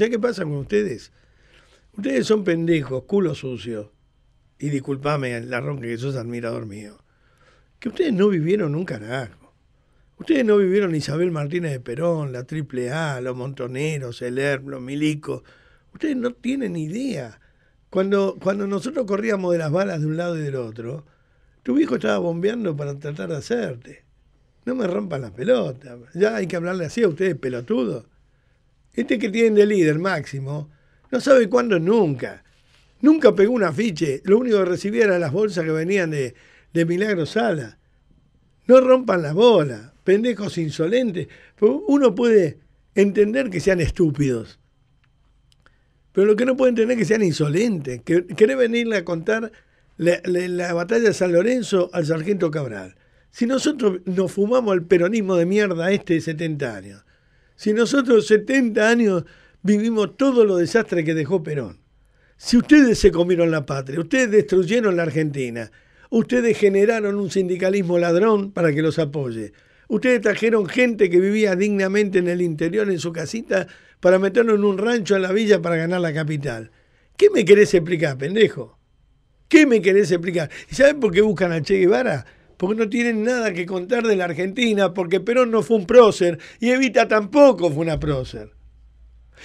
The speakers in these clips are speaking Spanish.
¿Sabes qué pasa con ustedes? Ustedes son pendejos, culo sucio. Y disculpame, la ronca que sos admirador mío. Que ustedes no vivieron un carajo. Ustedes no vivieron Isabel Martínez de Perón, la A, los Montoneros, el ERP, los Milicos. Ustedes no tienen idea. Cuando, cuando nosotros corríamos de las balas de un lado y del otro, tu viejo estaba bombeando para tratar de hacerte. No me rompan las pelotas. Ya hay que hablarle así a ustedes, pelotudos. Este que tienen de líder, Máximo, no sabe cuándo nunca. Nunca pegó un afiche. Lo único que recibía eran las bolsas que venían de, de Milagro Sala. No rompan la bola pendejos insolentes. Pues uno puede entender que sean estúpidos. Pero lo que no puede entender es que sean insolentes. Que, querés venirle a contar la, batalla de San Lorenzo al sargento Cabral. Si nosotros nos fumamos el peronismo de mierda este de 70 años, si nosotros 70 años vivimos todos los desastres que dejó Perón. Si ustedes se comieron la patria, ustedes destruyeron la Argentina, ustedes generaron un sindicalismo ladrón para que los apoye, ustedes trajeron gente que vivía dignamente en el interior, en su casita, para meterlo en un rancho en la villa para ganar la capital. ¿Qué me querés explicar, pendejo? ¿Qué me querés explicar? ¿Y saben por qué buscan a Che Guevara? porque no tienen nada que contar de la Argentina, porque Perón no fue un prócer y Evita tampoco fue una prócer.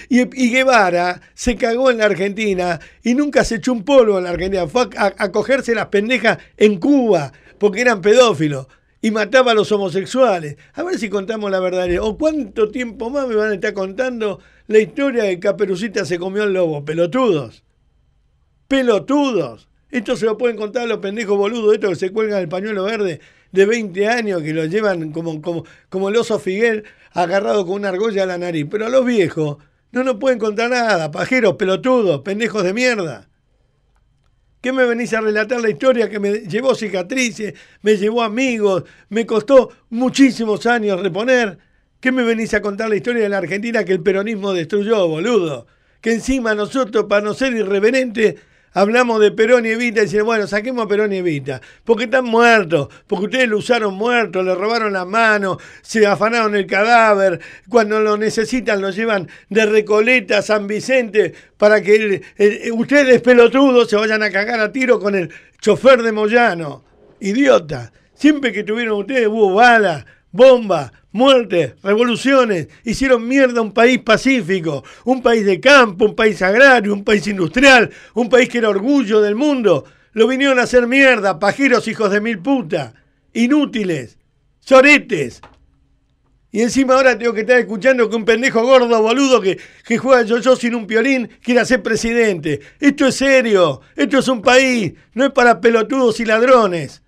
Y, Guevara se cagó en la Argentina y nunca se echó un polvo en la Argentina. Fue a, cogerse las pendejas en Cuba porque eran pedófilos y mataba a los homosexuales. A ver si contamos la verdad. O cuánto tiempo más me van a estar contando la historia de Caperucita se comió al lobo. Pelotudos. Pelotudos. Esto se lo pueden contar los pendejos boludos, estos que se cuelgan el pañuelo verde de 20 años, que lo llevan como, como, como el oso Figuel agarrado con una argolla a la nariz. Pero a los viejos no nos pueden contar nada, pajeros, pelotudos, pendejos de mierda. ¿Qué me venís a relatar la historia que me llevó cicatrices, me llevó amigos, me costó muchísimos años reponer? ¿Qué me venís a contar la historia de la Argentina que el peronismo destruyó, boludo? Que encima nosotros, para no ser irreverentes, hablamos de Perón y Evita y dicen, bueno, saquemos a Perón y Evita, porque están muertos, porque ustedes lo usaron muerto, le robaron la mano, se afanaron el cadáver, cuando lo necesitan lo llevan de Recoleta a San Vicente para que ustedes pelotudos se vayan a cagar a tiro con el chofer de Moyano. Idiota, siempre que tuvieron ustedes hubo bala, bomba, muertes, revoluciones, hicieron mierda un país pacífico, un país de campo, un país agrario, un país industrial, un país que era orgullo del mundo. Lo vinieron a hacer mierda, pajeros hijos de mil puta, inútiles, soretes. Y encima ahora tengo que estar escuchando que un pendejo gordo boludo que, que juega yo-yo sin un piolín quiere ser presidente. Esto es serio, esto es un país, no es para pelotudos y ladrones.